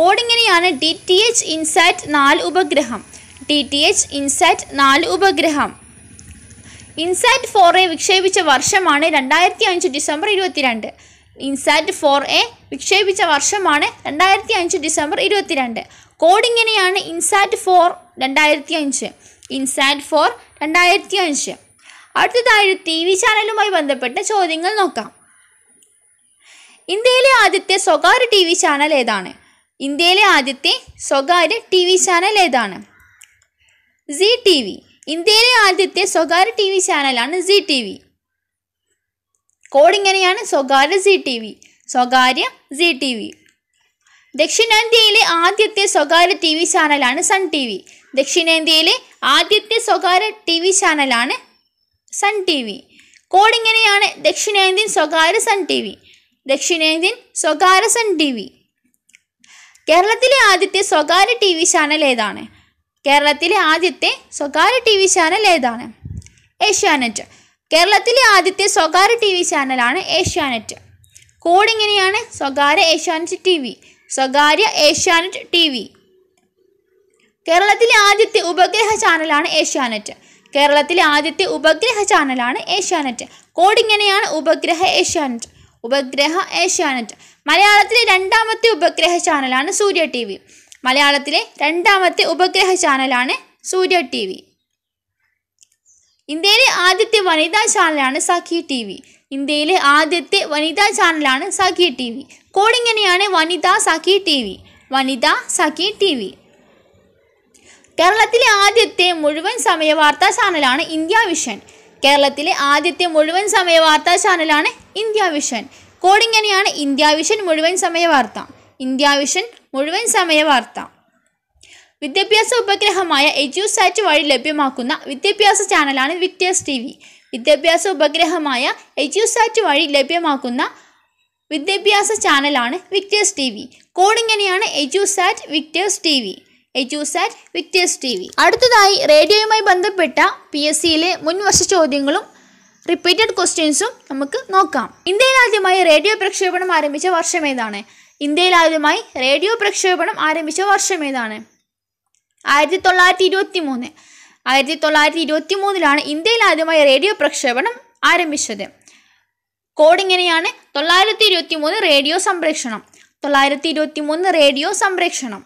കോഡിങ്ങനെയാണ് ഡി ടി എച്ച് ഇൻസാറ്റ് നാല് ഉപഗ്രഹം ഡി ടി എച്ച് ഇൻസാറ്റ് നാല് ഉപഗ്രഹം ഇൻസാറ്റ് ഫോർ എ വിക്ഷേപിച്ച വർഷമാണ് രണ്ടായിരത്തി അഞ്ച് ഡിസംബർ ഇരുപത്തിരണ്ട് ഇൻസാറ്റ് ഫോർ എ വിക്ഷേപിച്ച വർഷമാണ് രണ്ടായിരത്തി അഞ്ച് ഡിസംബർ ഇരുപത്തിരണ്ട് കോഡ് ഇങ്ങനെയാണ് ഇൻസാറ്റ് ഫോർ രണ്ടായിരത്തി അഞ്ച് ഇൻസാറ്റ് ഫോർ രണ്ടായിരത്തി അഞ്ച് അടുത്തതായി ടി വി ചാനലുമായി ബന്ധപ്പെട്ട ചോദ്യങ്ങൾ നോക്കാം ഇന്ത്യയിലെ ആദ്യത്തെ സ്വകാര്യ ടി വി ചാനൽ ഏതാണ് ഇന്ത്യയിലെ ആദ്യത്തെ സ്വകാര്യ ടി വി ചാനൽ ഏതാണ് സി ടി വി ഇന്ത്യയിലെ ആദ്യത്തെ സ്വകാര്യ ടി വി ചാനലാണ് സി ടി വി കോഡ് ഇങ്ങനെയാണ് സ്വകാര്യ സി ടി വി സ്വകാര്യ സി ടി വി ദക്ഷിണേന്ത്യയിലെ ആദ്യത്തെ സ്വകാര്യ ടി വി ചാനലാണ് സൺ ടി വി ദക്ഷിണേന്ത്യയിലെ ആദ്യത്തെ സ്വകാര്യ ടി വി ചാനലാണ് സൺ ടി വി കോഡ് ഇങ്ങനെയാണ് ദക്ഷിണേന്ത്യൻ സ്വകാര്യ സൺ ടി വി ദക്ഷിണേന്ത്യൻ സ്വകാര്യ സൺ ടി വി കേരളത്തിലെ ആദ്യത്തെ സ്വകാര്യ ടി വി ചാനൽ ഏതാണ് കേരളത്തിലെ ആദ്യത്തെ സ്വകാര്യ ടി വി ചാനൽ ഏതാണ് ഏഷ്യാനെറ്റ് കേരളത്തിലെ ആദ്യത്തെ സ്വകാര്യ ടി വി ചാനലാണ് ഏഷ്യാനെറ്റ് കോഡ് ഇങ്ങനെയാണ് സ്വകാര്യ ഏഷ്യാനെറ്റ് ടി വി സ്വകാര്യ ഏഷ്യാനെറ്റ് ടി വി കേരളത്തിലെ ആദ്യത്തെ ഉപഗ്രഹ ചാനലാണ് ഏഷ്യാനെറ്റ് കേരളത്തിലെ ആദ്യത്തെ ഉപഗ്രഹ ചാനലാണ് ഏഷ്യാനെറ്റ് കോഡ് ഇങ്ങനെയാണ് ഉപഗ്രഹ ഏഷ്യാനെറ്റ് ഉപഗ്രഹ ഏഷ്യാനെറ്റ് മലയാളത്തിലെ രണ്ടാമത്തെ ഉപഗ്രഹ ചാനലാണ് സൂര്യ ടി വി മലയാളത്തിലെ രണ്ടാമത്തെ ഉപഗ്രഹ ചാനലാണ് സൂര്യ ടി വി ഇന്ത്യയിലെ ആദ്യത്തെ വനിതാ ചാനലാണ് സഖി ടി വി ഇന്ത്യയിലെ ആദ്യത്തെ വനിതാ ചാനലാണ് സഖി ടി വി കോഡിങ്ങനെയാണ് വനിതാ സഖി ടി വി വനിതാ സഖി ടി വി കേരളത്തിലെ ആദ്യത്തെ മുഴുവൻ സമയ വാർത്താ ചാനലാണ് ഇന്ത്യ വിഷൻ കേരളത്തിലെ ആദ്യത്തെ മുഴുവൻ സമയ വാർത്താ ചാനലാണ് ഇന്ത്യ വിഷൻ കോഡിങ്ങനെയാണ് ഇന്ത്യ വിഷൻ മുഴുവൻ സമയ വാർത്ത ഇന്ത്യ വിഷൻ മുഴുവൻ സമയ വാർത്ത വിദ്യാഭ്യാസ ഉപഗ്രഹമായ എജ്യൂസാറ്റ് വഴി ലഭ്യമാക്കുന്ന വിദ്യാഭ്യാസ ചാനലാണ് വിക്ടേഴ്സ് ടി വി വിദ്യാഭ്യാസ ഉപഗ്രഹമായ എജ്യൂസാറ്റ് വഴി ലഭ്യമാക്കുന്ന വിദ്യാഭ്യാസ ചാനലാണ് വിക്ടേഴ്സ് ടി വി കോഡ് ഇങ്ങനെയാണ് EDUSAT Victers T V EDUSAT Victers T V അടുത്തതായി റേഡിയോയുമായി ബന്ധപ്പെട്ട പി എസ് സിയിലെ മുൻ ചോദ്യങ്ങളും റിപ്പീറ്റഡ് ക്വസ്റ്റ്യൻസും നമുക്ക് നോക്കാം ഇന്ത്യയിൽ ആദ്യമായി റേഡിയോ പ്രക്ഷേപണം ആരംഭിച്ച വർഷം ഏതാണ് ഇന്ത്യയിൽ ആദ്യമായി റേഡിയോ പ്രക്ഷേപണം ആരംഭിച്ച വർഷം ഏതാണ് ആയിരത്തി തൊള്ളായിരത്തി ഇരുപത്തി മൂന്ന് ആയിരത്തി തൊള്ളായിരത്തി ഇരുപത്തി മൂന്നിലാണ് ഇന്ത്യയിൽ ആദ്യമായി റേഡിയോ പ്രക്ഷേപണം ആരംഭിച്ചത് കോഡ് ഇങ്ങനെയാണ് തൊള്ളായിരത്തി ഇരുപത്തി മൂന്ന് റേഡിയോ സംപ്രേഷണം തൊള്ളായിരത്തി ഇരുപത്തി മൂന്ന് റേഡിയോ സംപ്രേഷണം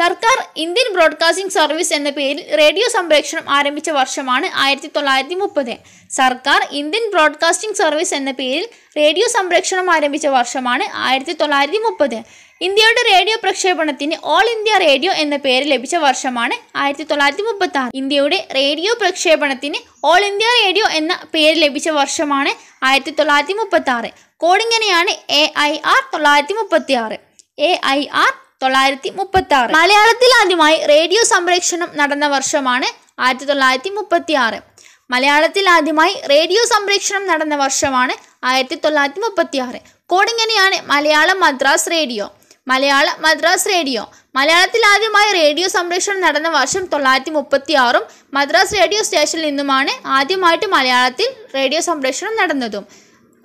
സർക്കാർ ഇന്ത്യൻ ബ്രോഡ്കാസ്റ്റിംഗ് സർവീസ് എന്ന പേരിൽ റേഡിയോ സംപ്രേക്ഷണം ആരംഭിച്ച വർഷമാണ് ആയിരത്തി തൊള്ളായിരത്തി മുപ്പത് സർക്കാർ ഇന്ത്യൻ ബ്രോഡ്കാസ്റ്റിംഗ് സർവീസ് എന്ന പേരിൽ റേഡിയോ സംപ്രേക്ഷണം ആരംഭിച്ച വർഷമാണ് ആയിരത്തി തൊള്ളായിരത്തി മുപ്പത് ഇന്ത്യയുടെ റേഡിയോ പ്രക്ഷേപണത്തിന് ഓൾ ഇന്ത്യ റേഡിയോ എന്ന പേര് ലഭിച്ച വർഷമാണ് ആയിരത്തി തൊള്ളായിരത്തി മുപ്പത്തി ആറ് ഇന്ത്യയുടെ റേഡിയോ പ്രക്ഷേപണത്തിന് ഓൾ ഇന്ത്യ റേഡിയോ എന്ന പേര് ലഭിച്ച വർഷമാണ് ആയിരത്തി തൊള്ളായിരത്തി മുപ്പത്തി ആറ് കോഡിങ്ങനെയാണ് എ ഐ ആർ തൊള്ളായിരത്തി മുപ്പത്തി ആറ് എ ഐ ആർ തൊള്ളായിരത്തി മുപ്പത്തി ആറ് മലയാളത്തിൽ ആദ്യമായി റേഡിയോ സംപ്രേക്ഷണം നടന്ന വർഷമാണ് ആയിരത്തി തൊള്ളായിരത്തി മുപ്പത്തി ആറ് മലയാളത്തിൽ ആദ്യമായി റേഡിയോ സംപ്രേക്ഷണം നടന്ന വർഷമാണ് ആയിരത്തി തൊള്ളായിരത്തി മുപ്പത്തി ആറ് കോടിങ്ങനെയാണ് മലയാള മദ്രാസ് റേഡിയോ മലയാള മദ്രാസ് റേഡിയോ മലയാളത്തിൽ ആദ്യമായി റേഡിയോ സംപ്രേഷണം നടന്ന വർഷം തൊള്ളായിരത്തി മുപ്പത്തി ആറും മദ്രാസ് റേഡിയോ സ്റ്റേഷനിൽ നിന്നുമാണ് ആദ്യമായിട്ട് മലയാളത്തിൽ റേഡിയോ സംപ്രേഷണം നടന്നതും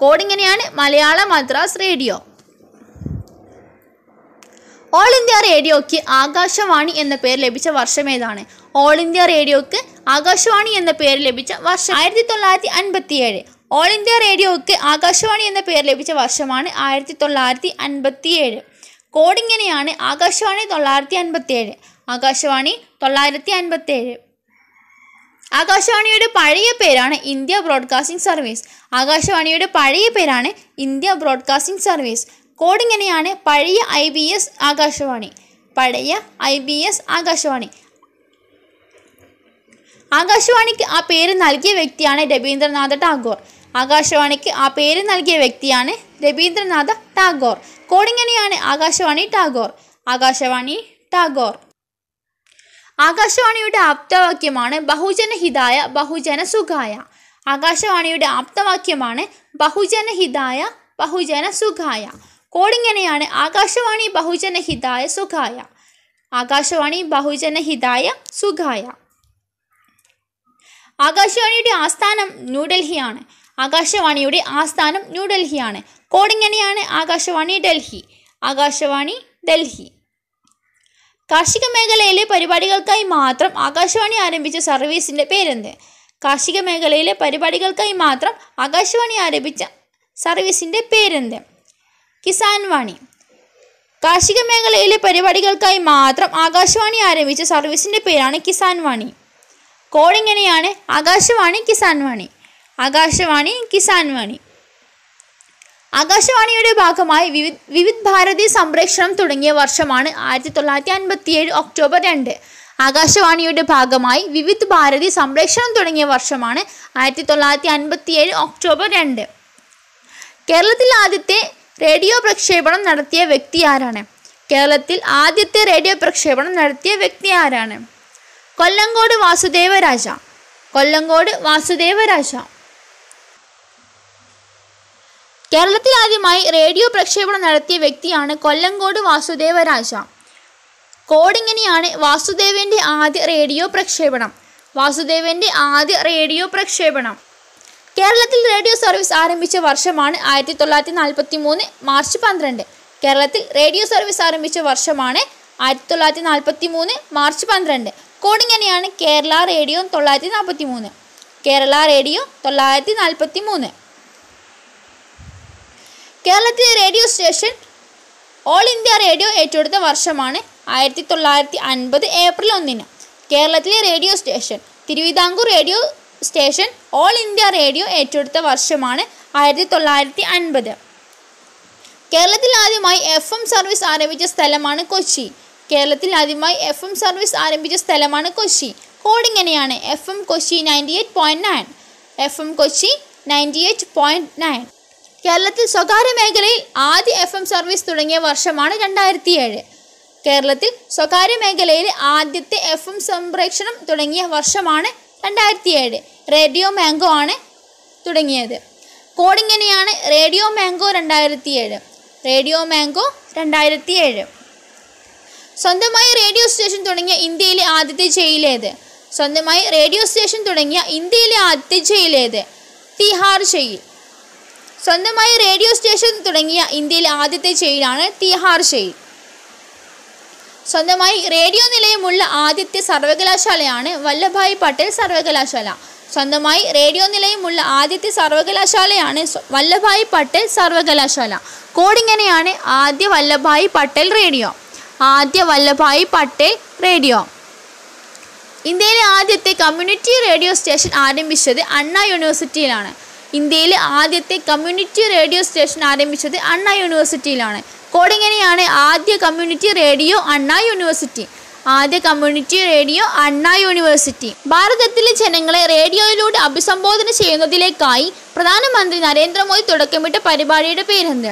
കോഡിങ്ങനെയാണ് മലയാള മദ്രാസ് റേഡിയോ ഓൾ ഇന്ത്യ റേഡിയോയ്ക്ക് ആകാശവാണി എന്ന പേര് ലഭിച്ച വർഷമേതാണ് ഓൾ ഇന്ത്യ റേഡിയോയ്ക്ക് ആകാശവാണി എന്ന പേര് ലഭിച്ച വർഷം ആയിരത്തി തൊള്ളായിരത്തി ഏഴ് ഓൾ ഇന്ത്യ റേഡിയോയ്ക്ക് ആകാശവാണി എന്ന പേര് ലഭിച്ച വർഷമാണ് ആയിരത്തി തൊള്ളായിരത്തി ഏഴ് കോഡിങ്ങനെയാണ് ആകാശവാണി തൊള്ളായിരത്തി ഏഴ് ആകാശവാണി തൊള്ളായിരത്തി ഏഴ് ആകാശവാണിയുടെ പഴയ പേരാണ് ഇന്ത്യ ബ്രോഡ്കാസ്റ്റിംഗ് സർവീസ് ആകാശവാണിയുടെ പഴയ പേരാണ് ഇന്ത്യ ബ്രോഡ്കാസ്റ്റിംഗ് സർവീസ് കോഡ് ഇങ്ങനെയാണ് പഴയ ഐ ബി എസ് ആകാശവാണി പഴയ ഐ ബി എസ് ആകാശവാണി ആകാശവാണിക്ക് ആ പേര് നൽകിയ വ്യക്തിയാണ് രവീന്ദ്രനാഥ ടാഗോർ ആകാശവാണിക്ക് ആ പേര് നൽകിയ വ്യക്തിയാണ് രവീന്ദ്രനാഥ ടാഗോർ ഇങ്ങനെയാണ് ആകാശവാണി ടാഗോർ ആകാശവാണി ടാഗോർ ആകാശവാണിയുടെ ആപ്തവാക്യമാണ് ബഹുജന ഹിതായ ബഹുജന സുഖായ ആകാശവാണിയുടെ ആപ്തവാക്യമാണ് ബഹുജന ഹിതായ ബഹുജന സുഖായ കോടിങ്ങനെയാണ് ആകാശവാണി ബഹുജന സുഖായ ആകാശവാണി ബഹുജന സുഖായ ആകാശവാണിയുടെ ആസ്ഥാനം ന്യൂഡൽഹിയാണ് ആകാശവാണിയുടെ ആസ്ഥാനം ന്യൂഡൽഹിയാണ് കോടിങ്ങനെയാണ് ആകാശവാണി ഡൽഹി ആകാശവാണി ഡൽഹി കാർഷിക മേഖലയിലെ പരിപാടികൾക്കായി മാത്രം ആകാശവാണി ആരംഭിച്ച സർവീസിൻ്റെ പേരെന്ത് കാർഷിക മേഖലയിലെ പരിപാടികൾക്കായി മാത്രം ആകാശവാണി ആരംഭിച്ച സർവീസിൻ്റെ പേരെന്ത് കിസാൻ വാണി കാർഷിക മേഖലയിലെ പരിപാടികൾക്കായി മാത്രം ആകാശവാണി ആരംഭിച്ച സർവീസിൻ്റെ പേരാണ് കിസാൻ വാണി കോഡ് ഇങ്ങനെയാണ് ആകാശവാണി കിസാൻ വാണി ആകാശവാണി കിസാൻ വാണി ആകാശവാണിയുടെ ഭാഗമായി വിവിധ് വിവിധ് ഭാരതി സംപ്രേഷണം തുടങ്ങിയ വർഷമാണ് ആയിരത്തി തൊള്ളായിരത്തി അൻപത്തിയേഴ് ഒക്ടോബർ രണ്ട് ആകാശവാണിയുടെ ഭാഗമായി വിവിധ് ഭാരതി സംപ്രേഷണം തുടങ്ങിയ വർഷമാണ് ആയിരത്തി തൊള്ളായിരത്തി അൻപത്തിയേഴ് ഒക്ടോബർ രണ്ട് കേരളത്തിൽ ആദ്യത്തെ റേഡിയോ പ്രക്ഷേപണം നടത്തിയ വ്യക്തി ആരാണ് കേരളത്തിൽ ആദ്യത്തെ റേഡിയോ പ്രക്ഷേപണം നടത്തിയ വ്യക്തി ആരാണ് കൊല്ലങ്കോട് വാസുദേവരാജ കൊല്ലങ്കോട് വാസുദേവരാജ കേരളത്തിൽ ആദ്യമായി റേഡിയോ പ്രക്ഷേപണം നടത്തിയ വ്യക്തിയാണ് കൊല്ലങ്കോട് വാസുദേവരാജ കോടിങ്ങനെയാണ് വാസുദേവൻ്റെ ആദ്യ റേഡിയോ പ്രക്ഷേപണം വാസുദേവൻ്റെ ആദ്യ റേഡിയോ പ്രക്ഷേപണം കേരളത്തിൽ റേഡിയോ സർവീസ് ആരംഭിച്ച വർഷമാണ് ആയിരത്തി തൊള്ളായിരത്തി നാൽപ്പത്തി മൂന്ന് മാർച്ച് പന്ത്രണ്ട് കേരളത്തിൽ റേഡിയോ സർവീസ് ആരംഭിച്ച വർഷമാണ് ആയിരത്തി തൊള്ളായിരത്തി നാൽപ്പത്തി മൂന്ന് മാർച്ച് പന്ത്രണ്ട് കോടിങ്ങനെയാണ് കേരള റേഡിയോ തൊള്ളായിരത്തി നാൽപ്പത്തി മൂന്ന് കേരള റേഡിയോ തൊള്ളായിരത്തി നാൽപ്പത്തി മൂന്ന് കേരളത്തിലെ radio station All India Radio ഏറ്റെടുത്ത വർഷമാണ് ആയിരത്തി തൊള്ളായിരത്തി അൻപത് ഏപ്രിൽ ഒന്നിന് കേരളത്തിലെ radio station Thiruvithamkoor radio station All India Radio ഏറ്റെടുത്ത വർഷമാണ് ആയിരത്തി തൊള്ളായിരത്തി അൻപത് കേരളത്തിൽ ആദ്യമായി എഫ് എം സർവീസ് ആരംഭിച്ച സ്ഥലമാണ് കൊച്ചി കേരളത്തിൽ ആദ്യമായി എഫ് എം സർവീസ് ആരംഭിച്ച സ്ഥലമാണ് കൊച്ചി കോഡ് ഇങ്ങനെയാണ് F M Kochi ninety eight point nine F M Kochi ninety eight point nine കേരളത്തിൽ സ്വകാര്യ മേഖലയിൽ ആദ്യ എഫ് എം സർവീസ് തുടങ്ങിയ വർഷമാണ് രണ്ടായിരത്തി ഏഴ് കേരളത്തിൽ സ്വകാര്യ മേഖലയിൽ ആദ്യത്തെ എഫ് എം സംപ്രേക്ഷണം തുടങ്ങിയ വർഷമാണ് രണ്ടായിരത്തി ഏഴ് റേഡിയോ മാംഗോ ആണ് തുടങ്ങിയത് കോഡ് ഇങ്ങനെയാണ് റേഡിയോ മാംഗോ രണ്ടായിരത്തി ഏഴ് റേഡിയോ മാംഗോ രണ്ടായിരത്തി ഏഴ് സ്വന്തമായി റേഡിയോ സ്റ്റേഷൻ തുടങ്ങിയ ഇന്ത്യയിലെ ആദ്യത്തെ ജയിലേത് സ്വന്തമായി റേഡിയോ സ്റ്റേഷൻ തുടങ്ങിയ ഇന്ത്യയിലെ ആദ്യത്തെ ജയിലേത് തിഹാർ ജയിൽ സ്വന്തമായി റേഡിയോ സ്റ്റേഷൻ തുടങ്ങിയ ഇന്ത്യയിലെ ആദ്യത്തെ ജയിലാണ് തിഹാർ ജയിൽ സ്വന്തമായി റേഡിയോ നിലയമുള്ള ആദ്യത്തെ സർവകലാശാലയാണ് വല്ലഭായ് പട്ടേൽ സർവകലാശാല സ്വന്തമായി റേഡിയോ നിലയമുള്ള ആദ്യത്തെ സർവകലാശാലയാണ് വല്ലഭായ് പട്ടേൽ സർവകലാശാല കോഡിങ്ങനെയാണ് ആദ്യ വല്ലഭായ് പട്ടേൽ റേഡിയോ ആദ്യ വല്ലഭായ് പട്ടേൽ റേഡിയോ ഇന്ത്യയിലെ ആദ്യത്തെ കമ്മ്യൂണിറ്റി റേഡിയോ സ്റ്റേഷൻ ആരംഭിച്ചത് അണ്ണ യൂണിവേഴ്സിറ്റിയിലാണ് ഇന്ത്യയിലെ ആദ്യത്തെ കമ്മ്യൂണിറ്റി റേഡിയോ സ്റ്റേഷൻ ആരംഭിച്ചത് അണ്ണ യൂണിവേഴ്സിറ്റിയിലാണ് കോടിങ്ങനെയാണ് ആദ്യ കമ്മ്യൂണിറ്റി റേഡിയോ അണ്ണാ യൂണിവേഴ്സിറ്റി ആദ്യ കമ്മ്യൂണിറ്റി റേഡിയോ അണ്ണാ യൂണിവേഴ്സിറ്റി ഭാരതത്തിലെ ജനങ്ങളെ റേഡിയോയിലൂടെ അഭിസംബോധന ചെയ്യുന്നതിലേക്കായി പ്രധാനമന്ത്രി നരേന്ദ്രമോദി തുടക്കമിട്ട പരിപാടിയുടെ പേരെന്ത്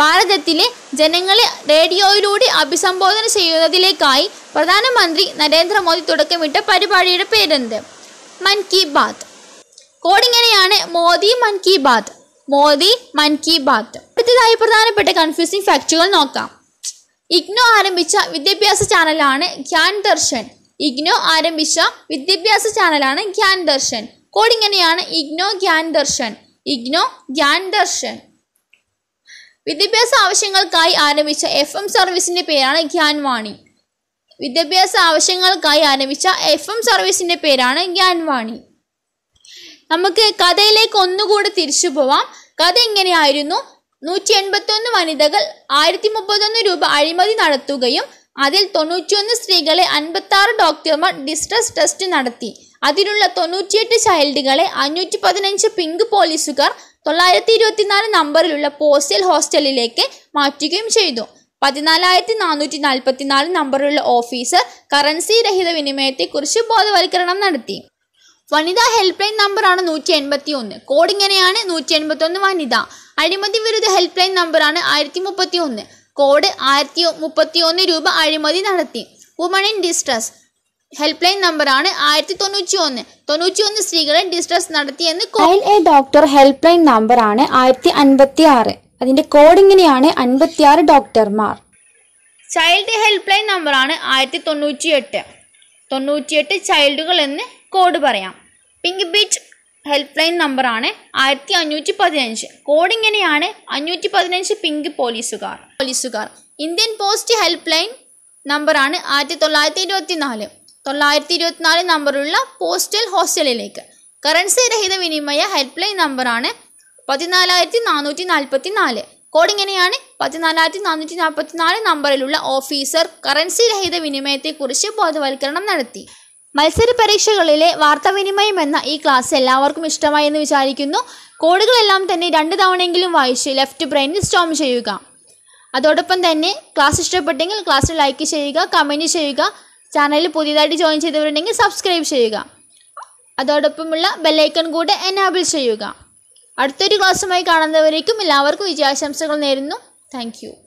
ഭാരതത്തിലെ ജനങ്ങളെ റേഡിയോയിലൂടെ അഭിസംബോധന ചെയ്യുന്നതിലേക്കായി പ്രധാനമന്ത്രി നരേന്ദ്രമോദി തുടക്കമിട്ട പരിപാടിയുടെ പേരെന്ത് മൻ കി ബാത് കോടിങ്ങനെയാണ് മോദി മൻ കി ബാത് മോദി മൻ കി ബാത്ത് അടുത്തതായി പ്രധാനപ്പെട്ട കൺഫ്യൂസിംഗ് ഫാക്റ്റുകൾ നോക്കാം ഇഗ്നോ ആരംഭിച്ച വിദ്യാഭ്യാസ ചാനലാണ് ഖ്യാൻ ദർശൻ ഇഗ്നോ ആരംഭിച്ച വിദ്യാഭ്യാസ ചാനലാണ് ഖ്യാൻ ദർശൻ കോഡ് ഇങ്ങനെയാണ് ഇഗ്നോ ഖ്യാൻ ദർശൻ ഇഗ്നോ ഖ്യാൻ ദർശൻ വിദ്യാഭ്യാസ ആവശ്യങ്ങൾക്കായി ആരംഭിച്ച എഫ് എം സർവീസിന്റെ പേരാണ് വാണി വിദ്യാഭ്യാസ ആവശ്യങ്ങൾക്കായി ആരംഭിച്ച എഫ് എം സർവീസിന്റെ പേരാണ് വാണി നമുക്ക് കഥയിലേക്ക് ഒന്നുകൂടി തിരിച്ചു പോവാം കഥ എങ്ങനെയായിരുന്നു നൂറ്റി എൺപത്തൊന്ന് വനിതകൾ ആയിരത്തി മുപ്പത്തൊന്ന് രൂപ അഴിമതി നടത്തുകയും അതിൽ തൊണ്ണൂറ്റിയൊന്ന് സ്ത്രീകളെ അൻപത്തി ഡോക്ടർമാർ ഡിസ്ട്രസ് ടെസ്റ്റ് നടത്തി അതിലുള്ള തൊണ്ണൂറ്റിയെട്ട് ചൈൽഡുകളെ അഞ്ഞൂറ്റി പതിനഞ്ച് പിങ്ക് പോലീസുകാർ തൊള്ളായിരത്തി ഇരുപത്തിനാല് നമ്പറിലുള്ള പോസ്റ്റൽ ഹോസ്റ്റലിലേക്ക് മാറ്റുകയും ചെയ്തു പതിനാലായിരത്തി നാനൂറ്റി നാൽപ്പത്തിനാല് നമ്പറിലുള്ള ഓഫീസർ കറൻസി രഹിത വിനിമയത്തെക്കുറിച്ച് ബോധവൽക്കരണം നടത്തി വനിതാ ഹെൽപ്പ് ലൈൻ നമ്പറാണ് നൂറ്റി എൺപത്തി ഒന്ന് കോഡ് ഇങ്ങനെയാണ് നൂറ്റി എൺപത്തി ഒന്ന് വനിത അഴിമതി വിരുദ്ധ ഹെൽപ്പ് ലൈൻ നമ്പറാണ് ആയിരത്തി മുപ്പത്തി ഒന്ന് കോഡ് ആയിരത്തി മുപ്പത്തി ഒന്ന് രൂപ അഴിമതി നടത്തി woman in distress help line നമ്പറാണ് ആയിരത്തി തൊണ്ണൂറ്റി ഒന്ന് തൊണ്ണൂറ്റി ഒന്ന് സ്ത്രീകളെ ഡിസ്ട്രസ് നടത്തിയെന്ന് കോയിൽ എ ഡോക്ടർ ഹെൽപ്പ് ലൈൻ നമ്പറാണ് ആയിരത്തി അൻപത്തി ആറ് അതിന്റെ കോഡ് ഇങ്ങനെയാണ് അൻപത്തി ആറ് ഡോക്ടർമാർ ചൈൽഡ് ഹെൽപ്പ് ലൈൻ നമ്പറാണ് ആയിരത്തി തൊണ്ണൂറ്റി എട്ട് തൊണ്ണൂറ്റിയെട്ട് ചൈൽഡുകൾ എന്ന് കോഡ് പറയാം പിങ്ക് ബീച്ച് ഹെൽപ്പ് ലൈൻ നമ്പറാണ് ആയിരത്തി അഞ്ഞൂറ്റി പതിനഞ്ച് കോഡ് ഇങ്ങനെയാണ് അഞ്ഞൂറ്റി പതിനഞ്ച് പിങ്ക് പോലീസുകാർ പോലീസുകാർ ഇന്ത്യൻ പോസ്റ്റ് ഹെൽപ്പ് ലൈൻ നമ്പറാണ് ആയിരത്തി തൊള്ളായിരത്തി ഇരുപത്തി നാല് തൊള്ളായിരത്തി ഇരുപത്തി നാല് നമ്പറുള്ള പോസ്റ്റൽ ഹോസ്റ്റലിലേക്ക് കറൻസി രഹിത വിനിമയ ഹെൽപ്പ് ലൈൻ നമ്പറാണ് പതിനാലായിരത്തി നാനൂറ്റി നാൽപ്പത്തി നാല് കോഡ് ഇങ്ങനെയാണ് പതിനാലായിരത്തി നാനൂറ്റി നാൽപ്പത്തി നാല് നമ്പറിലുള്ള ഓഫീസർ കറൻസി രഹിത വിനിമയത്തെക്കുറിച്ച് ബോധവൽക്കരണം നടത്തി മത്സര പരീക്ഷകളിലെ വാർത്താവിനിമയം എന്ന ഈ ക്ലാസ് എല്ലാവർക്കും ഇഷ്ടമായി എന്ന് വിചാരിക്കുന്നു കോഡുകളെല്ലാം തന്നെ രണ്ട് തവണയെങ്കിലും വായിച്ച് ലെഫ്റ്റ് ബ്രെയിനിൽ സ്റ്റോം ചെയ്യുക അതോടൊപ്പം തന്നെ ക്ലാസ് ഇഷ്ടപ്പെട്ടെങ്കിൽ ക്ലാസ് ലൈക്ക് ചെയ്യുക കമൻറ്റ് ചെയ്യുക ചാനലിൽ പുതിയതായിട്ട് ജോയിൻ ചെയ്തവരുണ്ടെങ്കിൽ സബ്സ്ക്രൈബ് ചെയ്യുക അതോടൊപ്പമുള്ള ബെല്ലൈക്കൺ കൂടെ എനാബിൾ ചെയ്യുക അടുത്തൊരു ക്ലാസ്സുമായി കാണുന്നവരേക്കും എല്ലാവർക്കും വിജയാശംസകൾ നേരുന്നു താങ്ക്